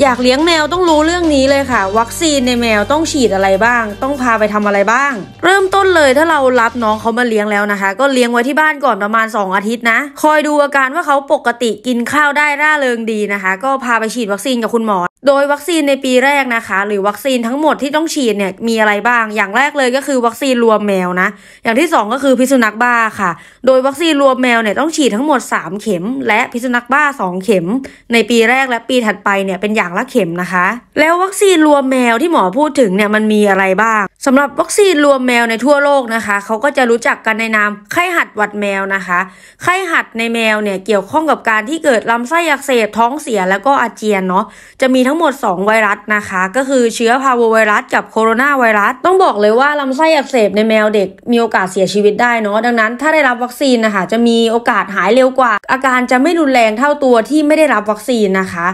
อยากเลี้ยงแมวต้องรู้เรื่องนี้เลยค่ะ วัคซีนในแมวต้องฉีดอะไรบ้าง ต้องพาไปทำอะไรบ้าง เริ่มต้นเลยถ้าเรารับน้องเขามาเลี้ยงแล้วนะคะ ก็เลี้ยงไว้ที่บ้านก่อนประมาณ 2 อาทิตย์นะ คอยดูอาการว่าเขาปกติกินข้าวได้ร่าเริงดีนะคะ ก็พาไปฉีดวัคซีนกับคุณหมอโดยวัคซีนในปีแรกนะคะ หรือวัคซีนทั้งหมดที่ต้องฉีดเนี่ยมีอะไรบ้าง อย่างแรกเลยก็คือวัคซีนรวมแมวนะอย่างที่ 2 ก็คือพิษสุนัขบ้าค่ะ โดยวัคซีนรวมแมวเนี่ยต้องฉีดทั้งหมด 3 เข็ม และพิษสุนัขบ้า 2 เข็ม ในปีแรกและปีถัดไปเนี่ยเป็นอย่างละเข็มนะคะ แล้ววัคซีนรวมแมวที่หมอพูดถึงเนี่ยมันมีอะไรบ้างสำหรับวัคซีนรวมแมวในทั่วโลกนะคะ เขาก็จะรู้จักกันในนามไข้หัดหวัดแมวนะคะ ไข้หัดในแมวเนี่ยเกี่ยวข้องกับการที่เกิดลำไส้อักเสบ ท้องเสียแล้วก็อาเจียนเนาะ จะมีทั้งหมด2ไวรัสนะคะ ก็คือเชื้อพาโวไวรัสกับโคโรนาไวรัส ต้องบอกเลยว่าลำไส้อักเสบในแมวเด็กมีโอกาสเสียชีวิตได้เนาะ ดังนั้นถ้าได้รับวัคซีนนะคะจะมีโอกาสหายเร็วกว่า อาการจะไม่รุนแรงเท่าตัวที่ไม่ได้รับวัคซีนนะคะ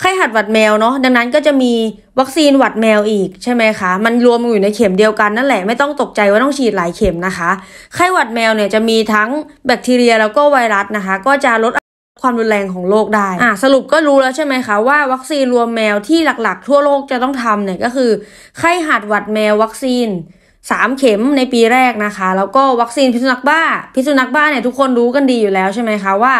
ไข้หัดหวัดแมวเนาะดังนั้นก็จะมีวัคซีนหวัดแมวอีกใช่ไหมคะมันรวมอยู่ในเข็มเดียวกันนั่นแหละไม่ต้องตกใจว่าต้องฉีดหลายเข็มนะคะไข้หวัดแมวเนี่ยจะมีทั้งแบคทีเรียแล้วก็ไวรัสนะคะ ก็จะลดความรุนแรงของโรคได้อ่าสรุปก็รู้แล้วใช่ไหมคะว่า วัคซีนรวมแมวที่หลักๆทั่วโลกจะต้องทำเนี่ยก็คือไข้หัดหวัดแมว วัคซีนสามเข็มในปีแรกนะคะ แล้วก็วัคซีนพิษสุนัขบ้า พิษสุนัขบ้าเนี่ยทุกคนรู้กันดีอยู่แล้วใช่ไหมคะว่า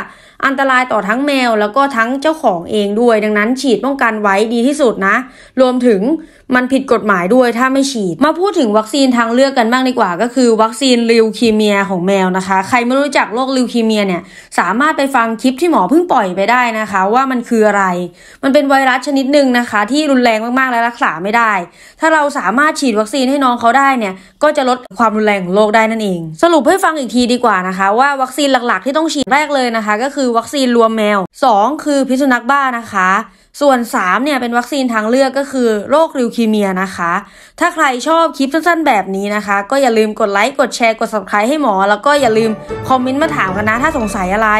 อันตรายต่อทั้งแมวแล้วก็ทั้งเจ้าของเองด้วย ดังนั้นฉีดป้องกันไว้ดีที่สุดนะ รวมถึงมันผิดกฎหมายด้วยถ้าไม่ฉีดมาพูดถึงวัคซีนทางเลือกกันบ้างดีกว่าก็คือวัคซีนลิวคีเมียของแมวนะคะ ใครไม่รู้จักโรคลิวคีเมียเนี่ยสามารถไปฟังคลิปที่หมอเพิ่งปล่อยไปได้นะคะ ว่ามันคืออะไร มันเป็นไวรัสชนิดหนึ่งนะคะ ที่รุนแรงมากๆและรักษาไม่ได้ ถ้าเราสามารถฉีดวัคซีนให้น้องเขาได้เนี่ยก็จะลดความรุนแรงของโรคได้นั่นเอง สรุปให้ฟังอีกทีดีกว่านะคะ ว่า วัคซีนหลัก ๆที่ต้องฉีดแรกเลยนะคะก็คือวัคซีนรวมแมว2คือพิษสุนัขบ้านะคะ ส่วน3เนี่ยเป็นวัคซีนทางเลือกก็คือโรคริวคีเมียนะคะ ถ้าใครชอบคลิปสั้นๆแบบนี้นะคะ ก็อย่าลืมกดไลค์กดแชร์กด subscribe ให้หมอแล้วก็อย่าลืมคอมเมนต์มาถามกันนะ ถ้าสงสัยอะไร